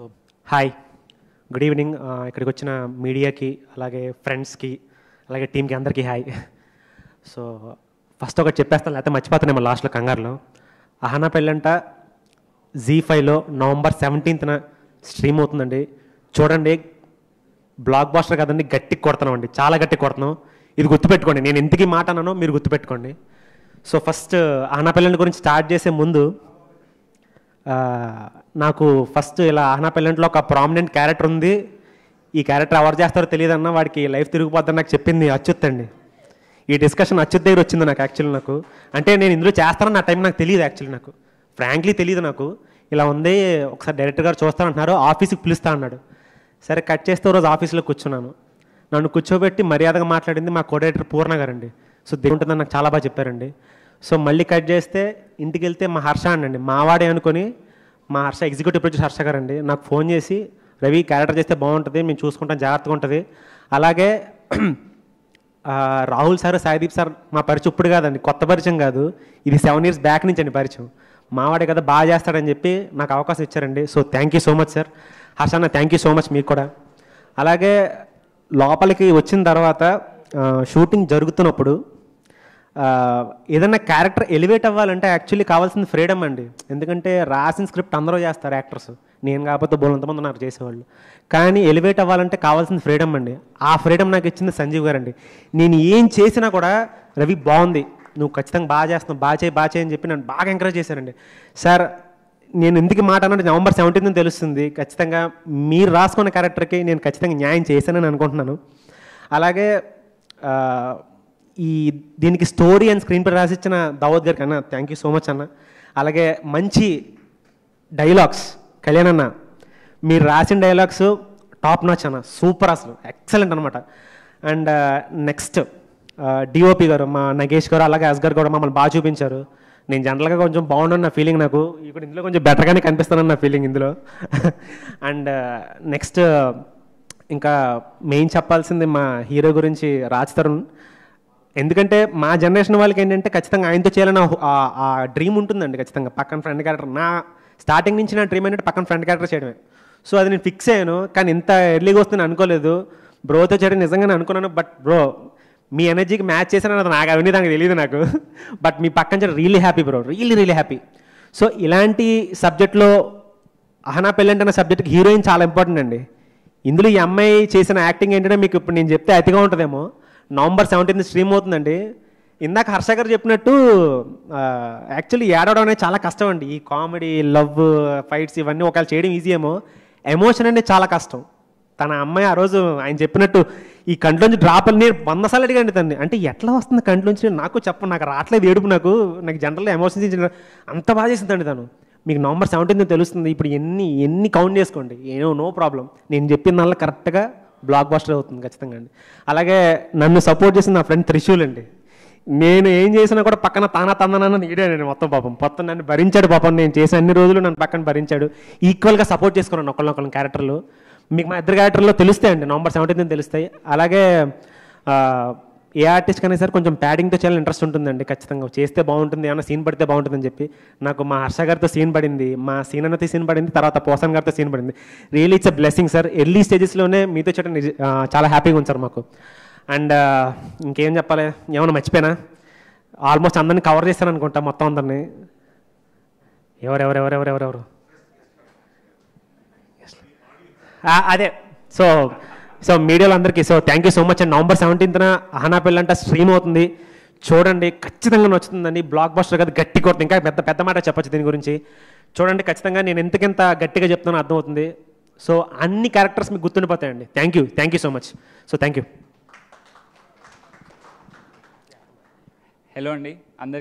so hi good evening uh, ఇక్కడికి వచ్చిన మీడియాకి అలాగే ఫ్రెండ్స్కి అలాగే టీంకి అందరికీ హాయ్ సో ఫస్ట్ ఒకటి చెప్పేస్తాను లేకపోతే మర్చిపోతానేమో లాస్ట్లో కంగారులో అహనా అంట జీ ఫైవ్లో నవంబర్ సెవెంటీన్త్న స్ట్రీమ్ అవుతుందండి చూడండి బ్లాక్ బాస్టర్ కదండి గట్టికి కొడుతున్నాం అండి చాలా గట్టి కొడుతున్నాం ఇది గుర్తుపెట్టుకోండి నేను ఎందుకు మాట అన్నానో మీరు గుర్తుపెట్టుకోండి సో ఫస్ట్ ఆనపల్లిని గురించి స్టార్ట్ చేసే ముందు నాకు ఫస్ట్ ఇలా ఆహ్నా ఒక ప్రామినెంట్ క్యారెక్టర్ ఉంది ఈ క్యారెక్టర్ ఎవరు చేస్తారో తెలియదన్న వాడికి లైఫ్ తిరిగిపోద్దని నాకు చెప్పింది అచ్యుత్ అండి ఈ డిస్కషన్ అచ్యుత్ దగ్గర వచ్చింది నాకు యాక్చువల్లీ నాకు అంటే నేను ఇందులో చేస్తానని నా టైం నాకు తెలియదు యాక్చువల్లీ నాకు ఫ్రాంక్లీ తెలియదు నాకు ఇలా ఉంది ఒకసారి డైరెక్టర్ గారు చూస్తానంటున్నారు ఆఫీస్కి పిలుస్తా అన్నాడు సరే కట్ చేస్తే రోజు ఆఫీస్లో కూర్చున్నాను నన్ను కూర్చోబెట్టి మర్యాదగా మాట్లాడింది మా కోడైరెక్టర్ పూర్ణ అండి సో దేవుడు నాకు చాలా బాగా చెప్పారండి సో మళ్ళీ కట్ చేస్తే ఇంటికి వెళ్తే మా హర్ష అండి మావాడే అనుకొని మా హర్ష ఎగ్జిక్యూటివ్ ప్రొడ్యూసర్ హర్ష గారు అండి నాకు ఫోన్ చేసి రవి క్యారెక్టర్ చేస్తే బాగుంటుంది మేము చూసుకుంటాం జాగ్రత్తగా ఉంటుంది అలాగే రాహుల్ సార్ సాయిదీప్ సార్ మా పరిచయం ఇప్పుడు కాదండి కొత్త పరిచయం కాదు ఇది సెవెన్ ఇయర్స్ బ్యాక్ నుంచి అండి పరిచయం మావాడి కదా బాగా చేస్తాడని చెప్పి నాకు అవకాశం ఇచ్చారండి so thank you so much sir Harsha అన్న థ్యాంక్ యూ సో మచ్ మీకు కూడా అలాగే లోపలికి వచ్చిన తర్వాత షూటింగ్ జరుగుతున్నప్పుడు ఏదైనా క్యారెక్టర్ ఎలివేట్ అవ్వాలంటే యాక్చువల్లీ కావాల్సింది ఫ్రీడమ్ అండి ఎందుకంటే రాసిన స్క్రిప్ట్ అందరూ చేస్తారు యాక్టర్స్ నేను కాకపోతే బోలంతమంది నాకు చేసేవాళ్ళు కానీ ఎలివేట్ అవ్వాలంటే కావాల్సింది ఫ్రీడమ్ అండి ఆ ఫ్రీడమ్ నాకు ఇచ్చింది సంజీవ్ గారు అండి నేను ఏం చేసినా కూడా రవి బాగుంది నువ్వు ఖచ్చితంగా బాగా చేస్తున్నావు బాగా చేయి బాగా చేయని చెప్పి నన్ను బాగా ఎంకరేజ్ చేశానండి సార్ నేను ఎందుకు మాట అన్నట్టు నవంబర్ సెవెంటీన్త్ తెలుస్తుంది ఖచ్చితంగా మీరు రాసుకున్న క్యారెక్టర్కి నేను ఖచ్చితంగా న్యాయం చేశానని అనుకుంటున్నాను అలాగే ఈ దీనికి స్టోరీ అండ్ స్క్రీన్ ప్లే రాసిచ్చిన దావత్ గారికి అన్న థ్యాంక్ యూ సో మచ్ అన్న అలాగే మంచి డైలాగ్స్ కళ్యాణ్ అన్న మీరు రాసిన డైలాగ్స్ టాప్ నాచ్ అన్న సూపర్ అసలు ఎక్సలెంట్ అనమాట అండ్ నెక్స్ట్ డిఓపి గారు మా నగేష్ గారు అలాగే అస్గర్ గారు మమ్మల్ని బాగా చూపించారు నేను జనరల్గా కొంచెం బాగుండన్న ఫీలింగ్ నాకు ఇక్కడ ఇందులో కొంచెం బెటర్గానే కనిపిస్తానన్న అన్న ఫీలింగ్ ఇందులో అండ్ నెక్స్ట్ uh, ఇంకా మెయిన్ చెప్పాల్సింది మా హీరో గురించి రాజ్ తరుణ్ ఎందుకంటే మా జనరేషన్ వాళ్ళకి ఏంటంటే ఖచ్చితంగా ఆయనతో చేయాలని ఆ డ్రీమ్ ఉంటుందండి ఖచ్చితంగా పక్కన ఫ్రెండ్ క్యారెక్టర్ నా స్టార్టింగ్ నుంచి నా డ్రీమ్ ఏంటంటే పక్కన ఫ్రెండ్ క్యారెక్టర్ చేయడమే సో అది నేను ఫిక్స్ అయ్యాను కానీ ఇంత ఎర్లీగా వస్తుంది అనుకోలేదు బ్రోతో చేయడం నిజంగానే అనుకున్నాను బట్ బ్రో మీ ఎనర్జీకి మ్యాచ్ చేసిన నాకు అవన్నీ దానికి తెలియదు నాకు బట్ మీ పక్కన చేయడం really happy bro really really happy so ఇలాంటి సబ్జెక్ట్లో అహనా పెళ్ళంట్ అనే సబ్జెక్ట్కి హీరోయిన్ చాలా ఇంపార్టెంట్ అండి ఇందులో ఈ అమ్మాయి చేసిన యాక్టింగ్ ఏంటంటే మీకు ఇప్పుడు నేను చెప్తే అతిగా ఉంటుందేమో నవంబర్ సెవెంటీన్త్ స్ట్రీమ్ అవుతుందండి ఇందాక హర్ష గారు చెప్పినట్టు యాక్చువల్లీ ఏడవడం అనేది చాలా కష్టం అండి ఈ కామెడీ లవ్ ఫైట్స్ ఇవన్నీ ఒకవేళ చేయడం ఈజీ ఏమో ఎమోషన్ అనేది చాలా కష్టం తన అమ్మాయి ఆ రోజు ఆయన చెప్పినట్టు ఈ కంట్లోంచి డ్రాపలు నేను వందసార్లు అడిగండి తన్ని అంటే ఎట్లా వస్తుంది కంట్లోంచి నాకు చెప్పండి నాకు రావట్లేదు ఏడుపు నాకు నాకు జనరల్గా ఎమోషన్స్ అంత బాగా చేసిందండి తను మీకు నవంబర్ సెవెంటీన్త్ తెలుస్తుంది ఇప్పుడు ఎన్ని ఎన్ని కౌంట్ చేసుకోండి ఏమో నో ప్రాబ్లం నేను చెప్పిన దానిలో కరెక్ట్గా బ్లాక్ బాస్టర్ అవుతుంది ఖచ్చితంగా అండి అలాగే నన్ను సపోర్ట్ చేసిన నా ఫ్రెండ్ త్రిశూల్ అండి నేను ఏం చేసినా కూడా పక్కన తానా తందనన్న నీడే నేను మొత్తం పాపం మొత్తం నన్ను భరించాడు పాపం నేను చేసిన అన్ని రోజులు నన్ను పక్కన భరించాడు ఈక్వల్గా సపోర్ట్ చేసుకున్నాను ఒకళ్ళ క్యారెక్టర్లు మీకు మా ఇద్దరు క్యారెక్టర్లో తెలుస్తాయండి నవంబర్ సెవెంటీన్త్ తెలుస్తాయి అలాగే ఏ ఆర్టిస్ట్ కన్నా సార్ కొంచెం ప్యాడింగ్తో చాలా ఇంట్రెస్ట్ ఉంటుందండి ఖచ్చితంగా చేస్తే బాగుంటుంది ఏమైనా సీన్ పడితే బాగుంటుందని చెప్పి నాకు మా హర్ష గారితో సీన్ పడింది మా సీన్ అన్నతో సీన్ పడింది తర్వాత పోసన్ గారితో సీన్ పడింది real it's a blessing sir early స్టేజెస్లోనే మీతో చేయడం చాలా హ్యాపీగా ఉంది సార్ మాకు అండ్ ఇంకేం చెప్పాలి ఏమైనా మర్చిపోయినా ఆల్మోస్ట్ అందరిని కవర్ చేస్తాను అనుకుంటా మొత్తం అందరినీ ఎవరెవరెవరెవరెవరెవరు అదే సో సో మీడియాలో అందరికీ so thank you so much and November సెవెంటీన్త్న అహనాపల్లి అంట స్ట్రీమ్ అవుతుంది చూడండి ఖచ్చితంగా నచ్చుతుందండి బ్లాక్ బస్టర్ కదా గట్టి కొడుతుంది ఇంకా పెద్ద పెద్ద మాట చెప్పచ్చు దీని గురించి చూడండి ఖచ్చితంగా నేను ఎంతకెంత గట్టిగా చెప్తానో అర్థమవుతుంది సో అన్ని క్యారెక్టర్స్ మీకు గుర్తుండిపోతాయండి thank you thank you so much so thank you hello అండి అందరికీ